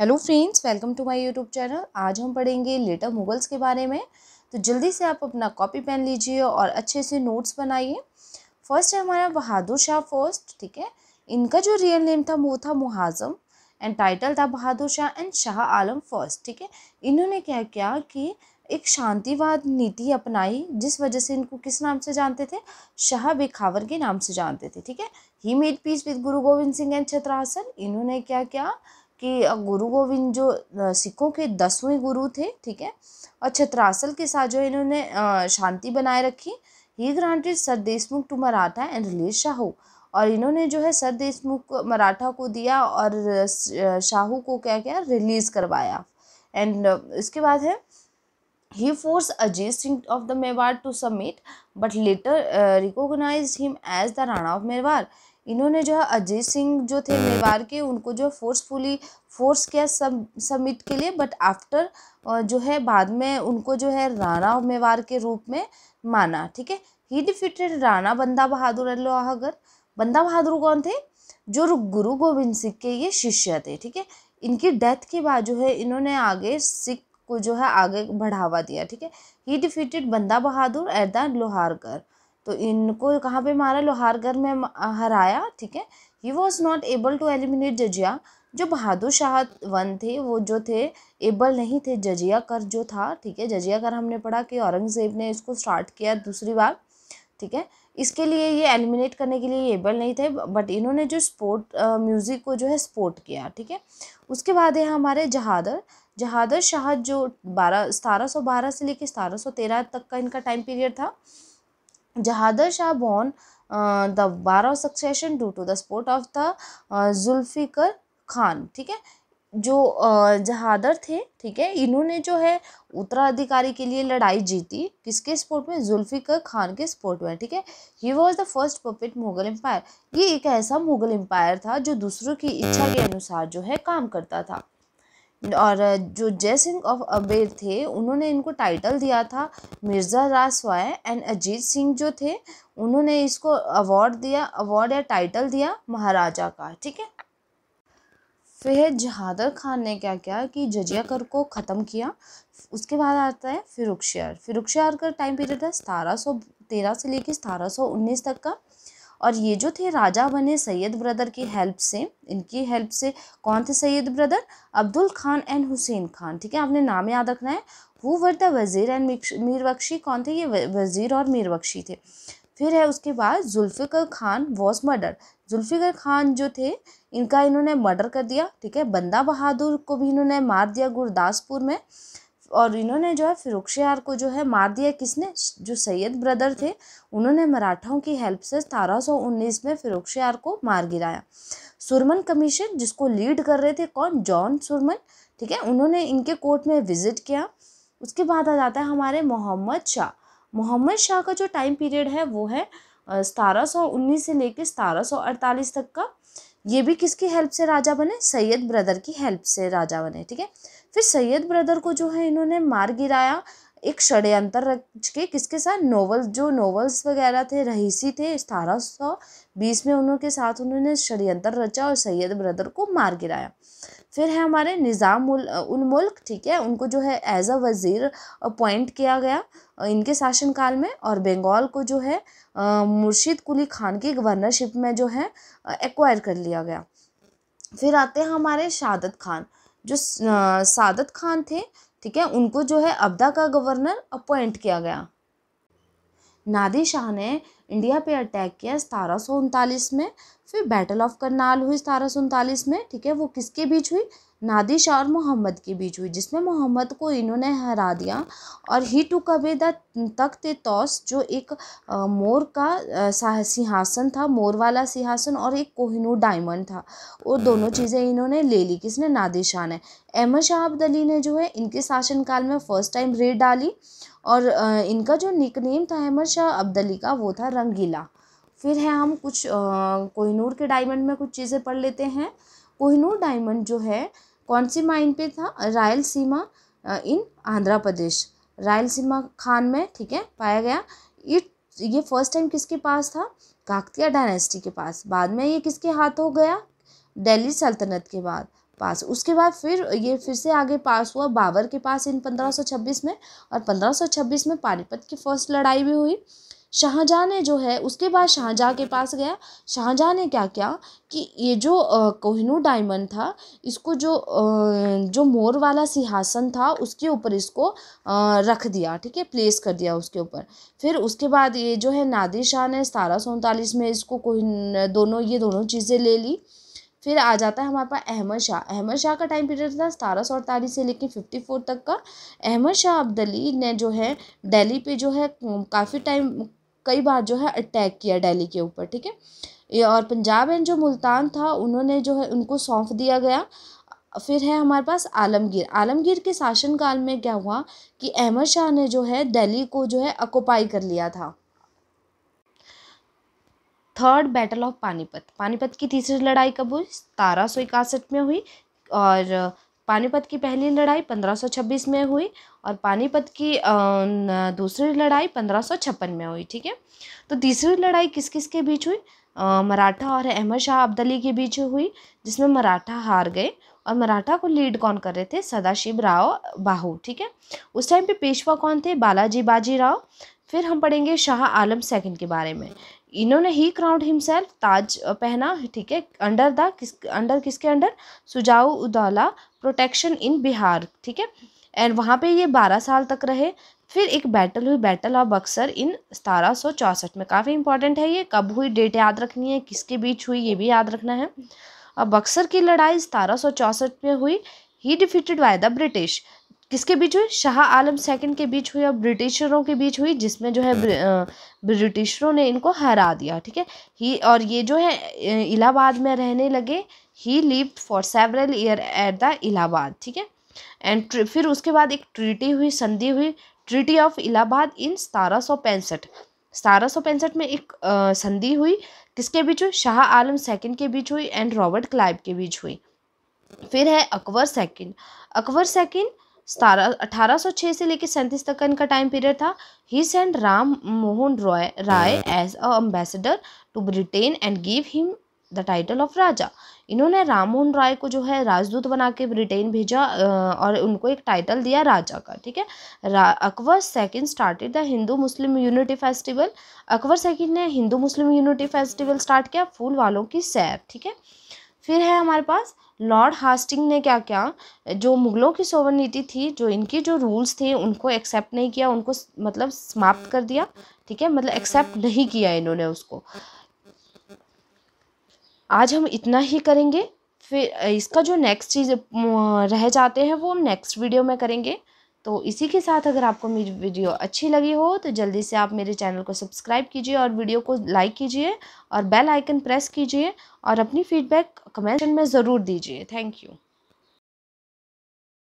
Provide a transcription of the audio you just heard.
Hello friends welcome to my YouTube channel आज हम पढ़ेंगे लेटर मुगल्स के बारे में तो जल्दी से आप अपना कॉपी पेन लीजिए और अच्छे से नोट्स बनाइए फर्स्ट है हमारा बहादुर शाह फर्स्ट ठीक है इनका जो रियल नेम था वो था मुहाजम एंड टाइटल था बहादुर शाह एंड शाह आलम फर्स्ट ठीक है इन्होंने क्या किया कि एक शांतिवाद नीति अपनाई जिस वजह से इनको किस नाम से जानते थे शाह बेखावर के नाम से जानते थे ठीक है ही मेड पीस विद गुरु गोविंद सिंह एंड छत्रासन इन्होंने क्या क्या कि गुरु गोविंद जो सिखों के दसवें गुरु थे ठीक है और छत्रासल के साथ जो इन्होंने शांति बनाए रखी he granted Sardeshmukh to Maratha and release Shahu और इन्होंने जो है सर देशमुख मराठा को दिया और शाहू को क्या क्या रिलीज़ करवाया एंड इसके बाद है he force Ajit Singh of the Mewar to submit but later recognise him as the Rana of Mewar इन्होंने जो है अजय सिंह जो थे हम्म। मेवाड़ के उनको जो फोर्सफुली फोर्स किया सब समिट के लिए बट आफ्टर जो है बाद में उनको जो है राणा मेवाड़ के रूप में माना ठीक है ही डिफिटेड राणा बंदा बहादुर अल्लाहगर बंदा बहादुर कौन थे जो गुरु गोविंद सिंह के ये शिष्य थे ठीक है इनकी डेथ के बाद जो है इन्होंने आगे सिख को जो है आगे बढ़ावा दिया ठीक है ही डिफिटेड बंदा बहादुर एट द लोहारगढ़ तो इनको कहाँ पे मारा लोहारगर में हराया ठीक है he was not able to eliminate jizya जो बहादुर शाह वन थे वो जो थे एबल नहीं थे जजिया कर जो था ठीक है जजिया कर हमने पढ़ा कि औरंगजेब ने इसको स्टार्ट किया दूसरी बार ठीक है इसके लिए ये एलिमिनेट करने के लिए एबल नहीं थे बट इन्होंने जो स्पोर्ट म्यूज़िक को जो है स्पोर्ट किया ठीक है उसके बाद है हमारे जहादर जहादर शाह जो बारह सतारह सौ बारह से लेकर सतारह सौ तेरह तक का इनका टाइम पीरियड था जहादर शाह बॉर्न the war of succession due to the support of the Zulfiqar Khan ठीक है जो जहादर थे ठीक है इन्होंने जो है उत्तराधिकारी के लिए लड़ाई जीती किसके स्पोर्ट में जुल्फ़िकर खान के स्पोर्ट में ठीक है he was the first puppet Mughal empire ये एक ऐसा मुगल एम्पायर था जो दूसरों की इच्छा के अनुसार जो है काम करता था और जो जय सिंह ऑफ अबेर थे उन्होंने इनको टाइटल दिया था मिर्ज़ा रासवाय एंड अजीत सिंह जो थे उन्होंने इसको अवार्ड दिया अवार्ड या टाइटल दिया महाराजा का ठीक है फिर जहादर खान ने क्या किया कि जजिया कर को ख़त्म किया उसके बाद आता है फिरुखशहर फिरुखशहर का टाइम पीरियड है सतारह सौ तेरह से लेकर सतारह सौ उन्नीस तक का और ये जो थे राजा बने सैयद ब्रदर की हेल्प से इनकी हेल्प से कौन थे सैयद ब्रदर अब्दुल खान एंड हुसैन खान ठीक है आपने नाम याद रखना है who were the wazir and Mir Bakhshi कौन थे ये वज़ीर और मीरबख्शी थे फिर है उसके बाद जुल्फ़िकर खान वॉज मर्डर जुल्फ़िकर खान जो थे इनका इन्होंने मर्डर कर दिया ठीक है बंदा बहादुर को भी इन्होंने मार दिया गुरदासपुर में और इन्होंने जो है फिरोक्शियार को जो है मार दिया किसने जो सैयद ब्रदर थे उन्होंने मराठाओं की हेल्प से उन्नीस में फिरोक्शियार को मार गिराया सुरमन कमीशन जिसको लीड कर रहे थे कौन जॉन सुरमन ठीक है उन्होंने इनके कोर्ट में विज़िट किया उसके बाद आ जाता है हमारे मोहम्मद शाह मोहम्मद शाह का जो टाइम पीरियड है वो है सतारह सौ उन्नीस से लेकर सतारह सौ अड़तालीस तक का ये भी किसकी हेल्प से राजा बने सैयद ब्रदर की हेल्प से राजा बने ठीक है फिर सैयद ब्रदर को जो है इन्होंने मार गिराया एक षड़यंत्र रच के किसके साथ नोवल जो नोवेल्स वगैरह थे रहीसी थे अठारह सौ बीस में उनके साथ उन्होंने षड़यंत्र रचा और सैयद ब्रदर को मार गिराया फिर है हमारे निज़ाम उल मुल्क ठीक है उनको जो है एज अ वज़ीर अपॉइंट किया गया इनके शासनकाल में और बंगाल को जो है मुर्शिद कुली खान की गवर्नरशिप में जो है एक्वायर कर लिया गया फिर आते हैं हमारे शादत खान जो सादत खान थे ठीक है उनको जो है अब्दा का गवर्नर अपॉइंट किया गया नादिर शाह ने इंडिया पे अटैक किया सतारह सौ उनतालीस में फिर बैटल ऑफ करनाल हुई सतारह सौ उनतालीस में ठीक है वो किसके बीच हुई नादिशा और मोहम्मद के बीच हुई जिसमें मोहम्मद को इन्होंने हरा दिया और ही टू तख तख्त तोस जो एक मोर का सिंहासन था मोर वाला सिंहासन और एक कोहिनूर डायमंड था वो दोनों हम्म। चीज़ें इन्होंने ले ली किसने नादिशाह ने अहमद शाह अब्दली ने जो है इनके शासनकाल में फ़र्स्ट टाइम रेड डाली और इनका जो निकनेम था अहमद शाह अब्दली का वो था रंगीला फिर है हम कुछ कोहिनूर के डायमंड में कुछ चीज़ें पढ़ लेते हैं कोहिनूर डायमंड जो है कौन सी माइन पे था सीमा इन आंध्र प्रदेश सीमा खान में ठीक है पाया गया इट ये फर्स्ट टाइम किसके पास था काकतिया डायनेस्टी के पास बाद में ये किसके हाथ हो गया दिल्ली सल्तनत के बाद पास उसके बाद फिर ये फिर से आगे पास हुआ बाबर के पास इन छब्बीस में और छब्बीस में पानीपत की फर्स्ट लड़ाई भी हुई शाहजहाँ ने जो है उसके बाद शाहजहाँ के पास गया शाहजहाँ ने क्या किया कि ये जो कोहिनू डायमंड था इसको जो जो मोर वाला सिंहासन था उसके ऊपर इसको रख दिया ठीक है प्लेस कर दिया उसके ऊपर फिर उसके बाद ये जो है नादिर शाह ने सतारह सौ उनतालीस में इसको कोहिन दोनों ये दोनों चीज़ें ले ली फिर आ जाता है हमारे पास अहमद शाह अहमद शाह का टाइम पीरियड था सतारह सौ अड़तालीस से लेकर फिफ्टी फोर तक का अहमद शाह अब्दली ने जो है दिल्ली पे जो है काफ़ी टाइम कई बार जो है अटैक किया डेली के ऊपर ठीक है और पंजाब एंड जो मुल्तान था उन्होंने जो है उनको सौंप दिया गया फिर है हमारे पास आलमगीर आलमगीर के शासनकाल में क्या हुआ कि अहमद शाह ने जो है दिल्ली को जो है अकोपाई कर लिया था third battle of Panipat Panipat की तीसरी लड़ाई कब हुई सतारह सौ इकसठ में हुई और पानीपत की पहली लड़ाई 1526 में हुई और पानीपत की दूसरी लड़ाई 1556 में हुई ठीक है तो तीसरी लड़ाई किस किस के बीच हुई मराठा और अहमद शाह अब्दली के बीच हुई जिसमें मराठा हार गए और मराठा को लीड कौन कर रहे थे सदाशिव राव बाहू ठीक है उस टाइम पे पेशवा कौन थे बालाजी बाजी राव फिर हम पढ़ेंगे शाह आलम सेकंड के बारे में इन्होंने ही क्राउंड हिमसेल्फ ताज पहना ठीक है अंडर द किस अंडर किसके under Shuja ud-Daula protection in Bihar ठीक है एंड वहाँ पे ये बारह साल तक रहे फिर एक बैटल हुई बैटल ऑफ बक्सर इन सतारह सौ चौंसठ में काफ़ी इंपॉर्टेंट है ये कब हुई डेट याद रखनी है किसके बीच हुई ये भी याद रखना है और बक्सर की लड़ाई सतारह सौ चौंसठ में हुई he defeated by the British किसके बीच हुई शाह आलम सेकंड के बीच हुई और ब्रिटिशरों के बीच हुई जिसमें जो है ब्रिटिशरों ने इनको हरा दिया ठीक है ही और ये जो है इलाहाबाद में रहने लगे he live for several year at the Allahabad ठीक है एंड फिर उसके बाद एक ट्रीटी हुई संधि हुई ट्रीटी ऑफ इलाहाबाद इन सतारह सौ पैंसठ सतारह सौ पैंसठ में एक संधि हुई किसके बीच हुई शाह आलम सेकंड के बीच हुई एंड रॉबर्ट क्लाइव के बीच हुई फिर है अकबर सेकंड अकबर सेकंड सतारह से लेकर सैंतीस तक का इनका टाइम पीरियड था he send Ram Mohan Roy Rai as a ambassador to Britain and give him the title of Raja इन्होंने राम मोहन रॉय को जो है राजदूत बना के ब्रिटेन भेजा और उनको एक टाइटल दिया राजा का ठीक है Akbar second started the Hindu Muslim unity festival Akbar second ने Hindu Muslim unity festival start किया फूल वालों की सैर ठीक है फिर है हमारे पास लॉर्ड हास्टिंग ने क्या क्या जो मुग़लों की सोवर नीति थी जो इनके जो रूल्स थे उनको एक्सेप्ट नहीं किया उनको मतलब समाप्त कर दिया ठीक है मतलब एक्सेप्ट नहीं किया इन्होंने उसको आज हम इतना ही करेंगे फिर इसका जो नेक्स्ट चीज़ रह जाते हैं वो हम नेक्स्ट वीडियो में करेंगे तो इसी के साथ अगर आपको मेरी वीडियो अच्छी लगी हो तो जल्दी से आप मेरे चैनल को सब्सक्राइब कीजिए और वीडियो को लाइक कीजिए और बेल आइकन प्रेस कीजिए और अपनी फीडबैक कमेंट में ज़रूर दीजिए थैंक यू